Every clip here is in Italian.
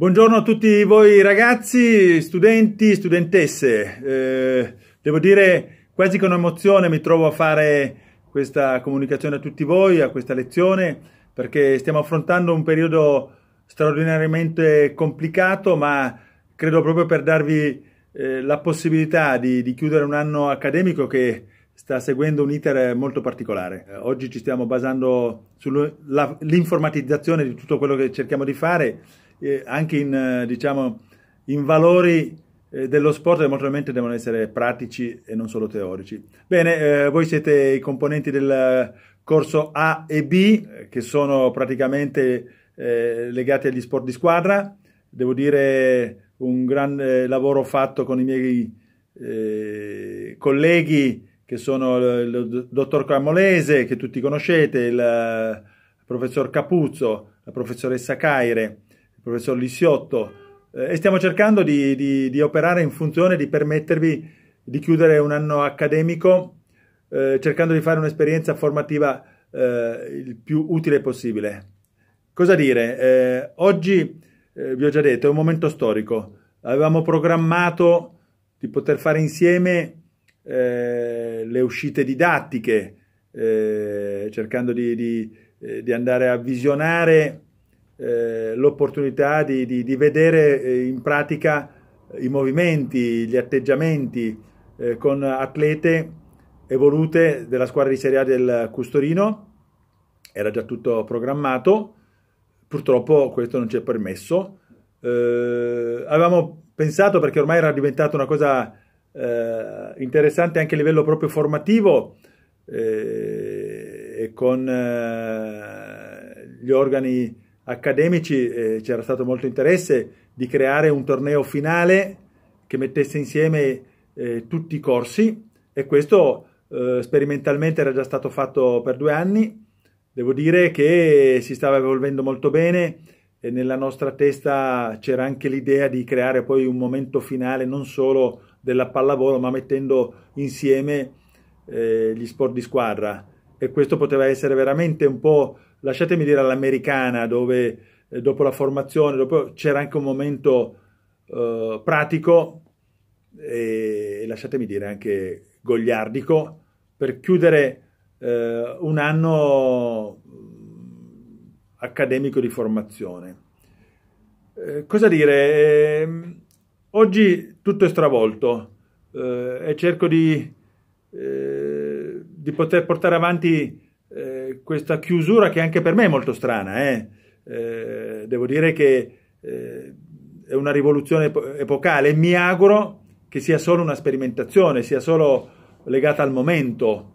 Buongiorno a tutti voi ragazzi, studenti, studentesse. Eh, devo dire quasi con emozione mi trovo a fare questa comunicazione a tutti voi, a questa lezione, perché stiamo affrontando un periodo straordinariamente complicato, ma credo proprio per darvi eh, la possibilità di, di, chiudere un anno accademico che sta seguendo un iter molto particolare. Eh, oggi ci stiamo basando sull'informatizzazione di tutto quello che cerchiamo di fare eh, anche in, eh, diciamo, in valori eh, dello sport che molto probabilmente devono essere pratici e non solo teorici. Bene, eh, voi siete i componenti del corso A e B, eh, che sono praticamente legati agli sport di squadra. Devo dire un grande lavoro fatto con i miei eh, colleghi che sono il dottor Camolese, che tutti conoscete, il professor Capuzzo, la professoressa Caire, il professor Lissiotto, eh, e stiamo cercando di, di, di, operare in funzione di permettervi di chiudere un anno accademico eh, cercando di fare un'esperienza formativa eh, il più utile possibile. Cosa dire? Eh, oggi, eh, vi ho già detto, è un momento storico. Avevamo programmato di poter fare insieme le uscite didattiche, cercando di, di, di andare a visionare eh, l'opportunità di, di, di, vedere eh, in pratica i movimenti, gli atteggiamenti eh, con atlete evolute della squadra di Serie A del Custorino. Era già tutto programmato, purtroppo questo non ci è permesso. Eh, avevamo pensato, perché ormai era diventata una cosa interessante anche a livello proprio formativo, e con gli organi accademici eh, c'era stato molto interesse di creare un torneo finale che mettesse insieme eh, tutti i corsi e questo eh, sperimentalmente era già stato fatto per due anni. Devo dire che si stava evolvendo molto bene e nella nostra testa c'era anche l'idea di creare poi un momento finale non solo della pallavolo ma mettendo insieme eh, gli sport di squadra e questo poteva essere veramente un po' lasciatemi dire all'americana, dove eh, dopo la formazione dopo, c'era anche un momento eh, pratico e, lasciatemi dire anche gogliardico, per chiudere eh, un anno mm, accademico di formazione. Eh, cosa dire? Ehm, oggi tutto è stravolto eh, e cerco di, eh, di poter portare avanti questa chiusura che anche per me è molto strana. Eh? Eh, devo dire che eh, è una rivoluzione ep- epocale. Mi auguro che sia solo una sperimentazione, sia solo legata al momento.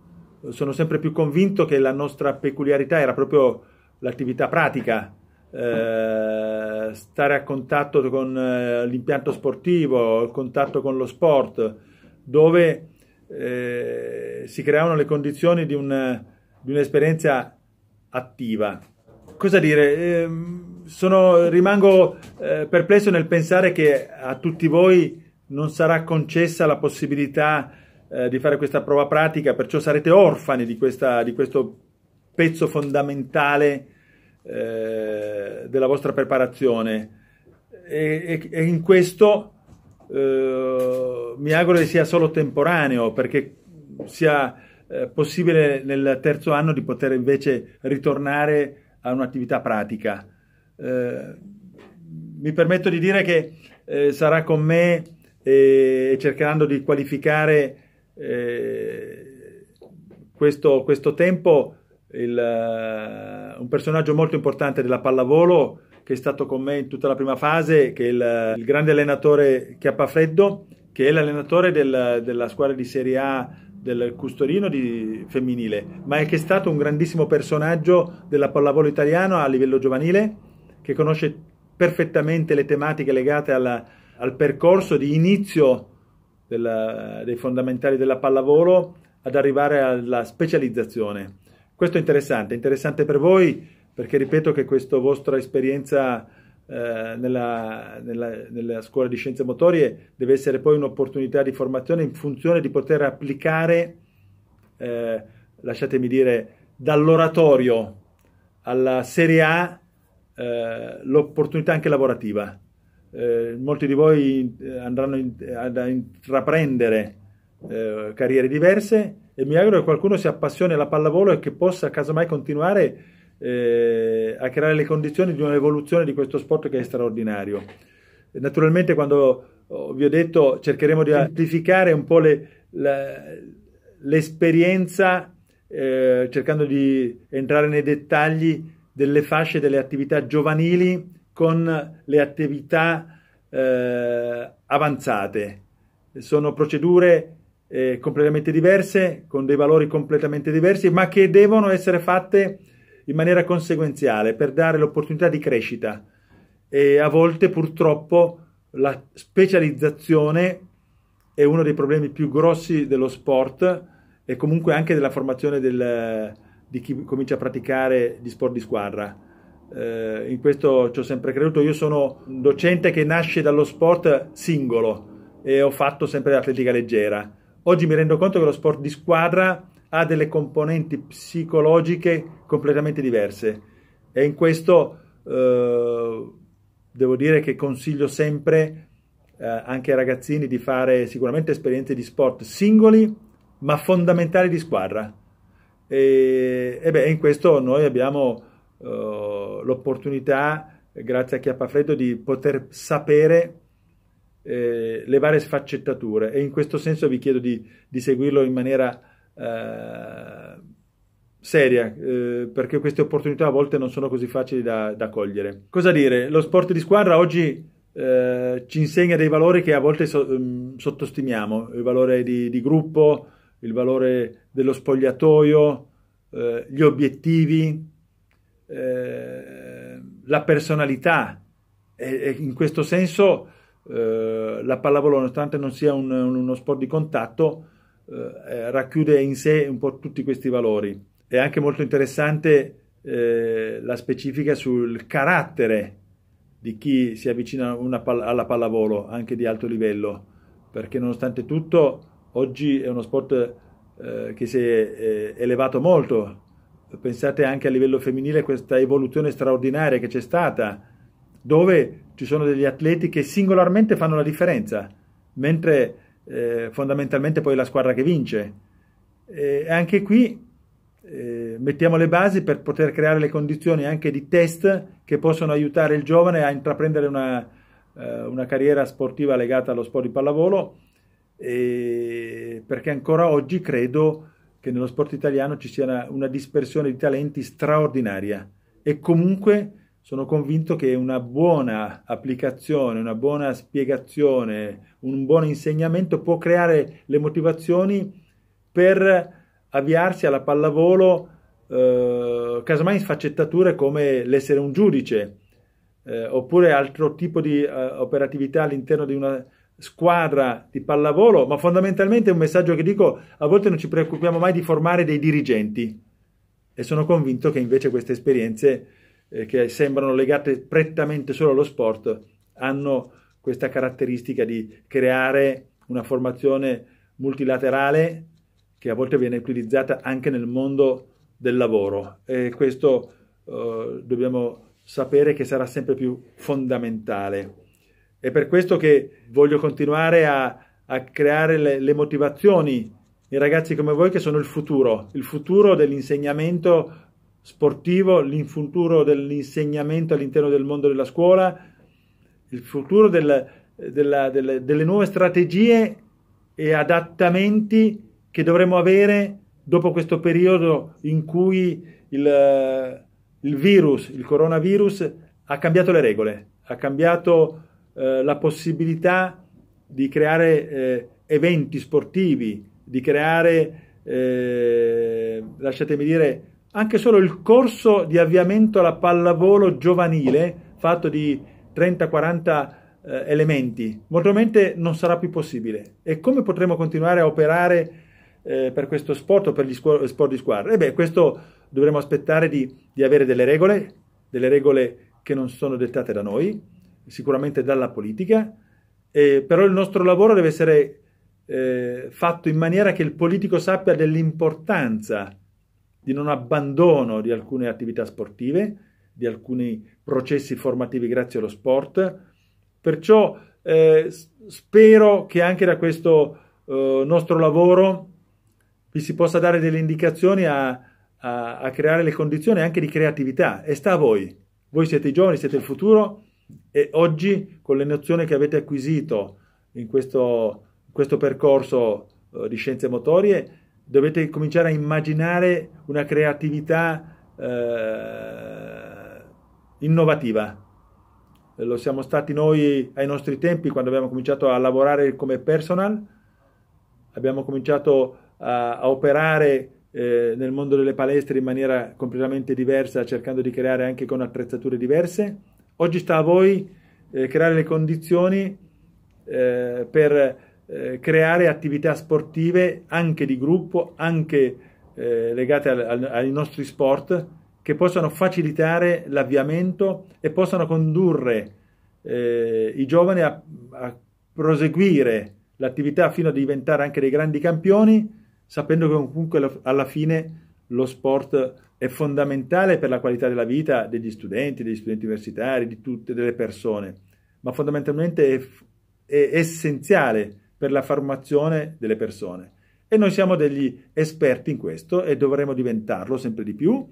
Sono sempre più convinto che la nostra peculiarità era proprio l'attività pratica, eh, stare a contatto con eh, l'impianto sportivo, il contatto con lo sport, dove si creavano le condizioni di un di un'esperienza attiva. Cosa dire? Ehm, sono, rimango eh, perplesso nel pensare che a tutti voi non sarà concessa la possibilità eh, di fare questa prova pratica, perciò sarete orfani di, questa, di questo pezzo fondamentale eh, della vostra preparazione. E, e, e in questo mi auguro che sia solo temporaneo, perché sia eh, possibile nel terzo anno di poter invece ritornare a un'attività pratica. Eh, mi permetto di dire che eh, sarà con me eh, e cercando di qualificare eh, questo, questo, tempo il, uh, un personaggio molto importante della pallavolo che è stato con me in tutta la prima fase, che è il, il grande allenatore Chiappafreddo, che è l'allenatore del, della squadra di Serie A del custodino di femminile, ma è che è stato un grandissimo personaggio della pallavolo italiana a livello giovanile, che conosce perfettamente le tematiche legate alla, al percorso di inizio della, dei fondamentali della pallavolo ad arrivare alla specializzazione. Questo è interessante, interessante per voi perché ripeto che questa vostra esperienza eh, nella, nella, nella, scuola di scienze motorie deve essere poi un'opportunità di formazione in funzione di poter applicare, eh, lasciatemi dire, dall'oratorio alla serie A eh, l'opportunità anche lavorativa. Eh, molti di voi eh, andranno in, ad intraprendere eh, carriere diverse e mi auguro che qualcuno si appassioni alla pallavolo e che possa casomai continuare eh, a creare le condizioni di un'evoluzione di questo sport che è straordinario. Naturalmente quando oh, vi ho detto cercheremo di amplificare un po' le, la, l'esperienza eh, cercando di entrare nei dettagli delle fasce delle attività giovanili con le attività eh, avanzate. Sono procedure eh, completamente diverse, con dei valori completamente diversi, ma che devono essere fatte in maniera conseguenziale per dare l'opportunità di crescita e a volte purtroppo la specializzazione è uno dei problemi più grossi dello sport e comunque anche della formazione del, di chi comincia a praticare gli sport di squadra. Eh, in questo ci ho sempre creduto. Io sono un docente che nasce dallo sport singolo e ho fatto sempre l'atletica leggera. Oggi mi rendo conto che lo sport di squadra ha delle componenti psicologiche completamente diverse e in questo eh, devo dire che consiglio sempre eh, anche ai ragazzini di fare sicuramente esperienze di sport singoli ma fondamentali di squadra e, e beh, in questo noi abbiamo eh, l'opportunità grazie a Chiappafreddo di poter sapere eh, le varie sfaccettature e in questo senso vi chiedo di, di seguirlo in maniera eh, seria, eh, perché queste opportunità a volte non sono così facili da, da cogliere. Cosa dire? Lo sport di squadra oggi eh, ci insegna dei valori che a volte so, um, sottostimiamo, il valore di, di, gruppo, il valore dello spogliatoio, eh, gli obiettivi, eh, la personalità. E, e in questo senso eh, la pallavolo, nonostante non sia un, un, uno sport di contatto, eh, eh, racchiude in sé un po' tutti questi valori. È anche molto interessante eh, la specifica sul carattere di chi si avvicina pal- alla pallavolo, anche di alto livello, perché nonostante tutto oggi è uno sport eh, che si è eh, elevato molto. Pensate anche a livello femminile questa evoluzione straordinaria che c'è stata, dove ci sono degli atleti che singolarmente fanno la differenza, mentre eh, fondamentalmente poi la squadra che vince. Eh, e anche qui eh, mettiamo le basi per poter creare le condizioni anche di test che possono aiutare il giovane a intraprendere una, eh, una carriera sportiva legata allo sport di pallavolo, perché ancora oggi credo che nello sport italiano ci sia una, una dispersione di talenti straordinaria e comunque sono convinto che una buona applicazione, una buona spiegazione, un buon insegnamento può creare le motivazioni per avviarsi alla pallavolo, eh, casomai in sfaccettature come l'essere un giudice, eh, oppure altro tipo di eh, operatività all'interno di una squadra di pallavolo, ma fondamentalmente è un messaggio che dico, a volte non ci preoccupiamo mai di formare dei dirigenti e sono convinto che invece queste esperienze eh, che sembrano legate prettamente solo allo sport, hanno questa caratteristica di creare una formazione multilaterale che a volte viene utilizzata anche nel mondo del lavoro e questo eh, dobbiamo sapere che sarà sempre più fondamentale. È per questo che voglio continuare a, a creare le, le motivazioni i ragazzi come voi che sono il futuro, il futuro dell'insegnamento sportivo, il futuro dell'insegnamento all'interno del mondo della scuola, il futuro del, della, delle, delle nuove strategie e adattamenti che dovremo avere dopo questo periodo in cui il, il virus, il coronavirus, ha cambiato le regole, ha cambiato eh, la possibilità di creare eh, eventi sportivi, di creare, eh, lasciatemi dire, anche solo il corso di avviamento alla pallavolo giovanile, fatto di 30-40 eh, elementi, molto probabilmente non sarà più possibile. E come potremo continuare a operare eh, per questo sport o per gli scu- sport di squadra? E beh, questo dovremo aspettare di, di avere delle regole, delle regole che non sono dettate da noi, sicuramente dalla politica, eh, però il nostro lavoro deve essere eh, fatto in maniera che il politico sappia dell'importanza di non abbandono di alcune attività sportive, di alcuni processi formativi grazie allo sport. Perciò eh, spero che anche da questo eh, nostro lavoro vi si possa dare delle indicazioni a, a, a creare le condizioni anche di creatività. E sta a voi. Voi siete i giovani, siete il futuro e oggi con le nozioni che avete acquisito in questo, questo percorso eh, di scienze motorie dovete cominciare a immaginare una creatività eh, innovativa. Lo siamo stati noi ai nostri tempi quando abbiamo cominciato a lavorare come personal, abbiamo cominciato a, a operare eh, nel mondo delle palestre in maniera completamente diversa, cercando di creare anche con attrezzature diverse. Oggi sta a voi eh, creare le condizioni eh, per eh, creare attività sportive anche di gruppo, anche eh, legate al, al, ai nostri sport, che possano facilitare l'avviamento e possano condurre eh, i giovani a, a proseguire l'attività fino a diventare anche dei grandi campioni, sapendo che comunque alla fine lo sport è fondamentale per la qualità della vita degli studenti, degli studenti universitari, di tutte le persone, ma fondamentalmente è, è essenziale per la formazione delle persone. E noi siamo degli esperti in questo e dovremo diventarlo sempre di più,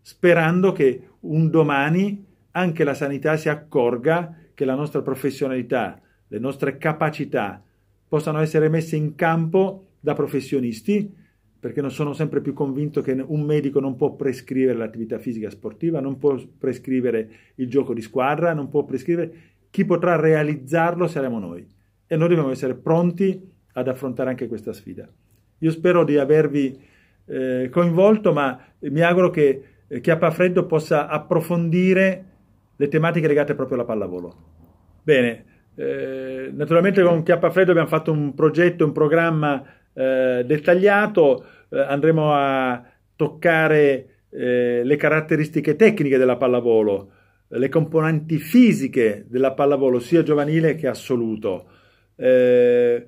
sperando che un domani anche la sanità si accorga che la nostra professionalità, le nostre capacità possano essere messe in campo da professionisti, perché non sono sempre più convinto che un medico non può prescrivere l'attività fisica sportiva, non può prescrivere il gioco di squadra, non può prescrivere chi potrà realizzarlo saremo noi e noi dobbiamo essere pronti ad affrontare anche questa sfida. Io spero di avervi eh, coinvolto, ma mi auguro che eh, Chiappafreddo possa approfondire le tematiche legate proprio alla pallavolo. Bene, eh, naturalmente con Chiappafreddo abbiamo fatto un progetto, un programma eh, dettagliato, eh, andremo a toccare eh, le caratteristiche tecniche della pallavolo, le componenti fisiche della pallavolo, sia giovanile che assoluto eh,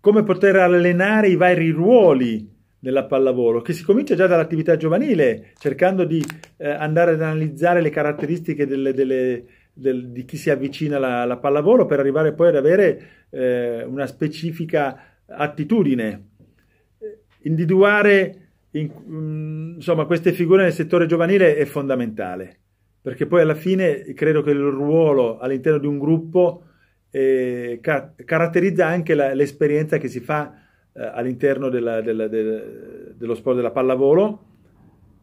come poter allenare i vari ruoli della pallavolo, che si comincia già dall'attività giovanile, cercando di eh, andare ad analizzare le caratteristiche delle, delle, del, di chi si avvicina alla, pallavolo per arrivare poi ad avere eh, una specifica attitudine. Individuare in, mm, insomma, queste figure nel settore giovanile è fondamentale, perché poi alla fine credo che il ruolo all'interno di un gruppo eh, ca- caratterizza anche la, l'esperienza che si fa eh, all'interno della, della, della, dello sport della pallavolo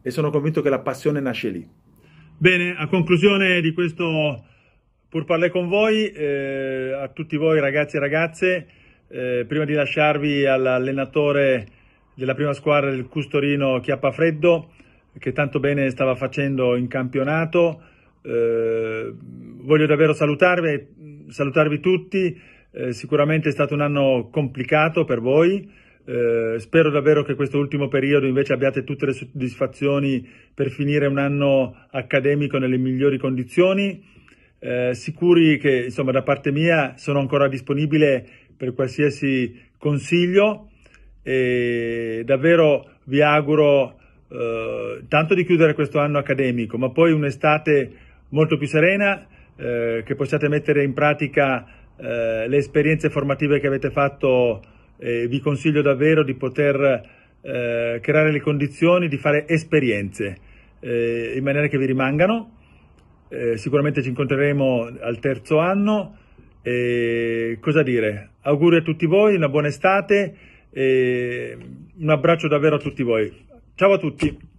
e sono convinto che la passione nasce lì. Bene, a conclusione di questo pur parlare con voi, eh, a tutti voi ragazzi e ragazze, eh, prima di lasciarvi all'allenatore della prima squadra del Custorino Chiappafreddo, che tanto bene stava facendo in campionato, eh, voglio davvero salutarvi salutarvi tutti, eh, sicuramente è stato un anno complicato per voi, eh, spero davvero che questo ultimo periodo invece abbiate tutte le soddisfazioni per finire un anno accademico nelle migliori condizioni, eh, sicuri che insomma da parte mia sono ancora disponibile per qualsiasi consiglio e davvero vi auguro eh, tanto di chiudere questo anno accademico ma poi un'estate molto più serena eh, che possiate mettere in pratica eh, le esperienze formative che avete fatto, eh, vi consiglio davvero di poter eh, creare le condizioni di fare esperienze eh, in maniera che vi rimangano. sicuramente ci incontreremo al terzo anno. E cosa dire? Auguri a tutti voi, una buona estate e un abbraccio davvero a tutti voi. Ciao a tutti!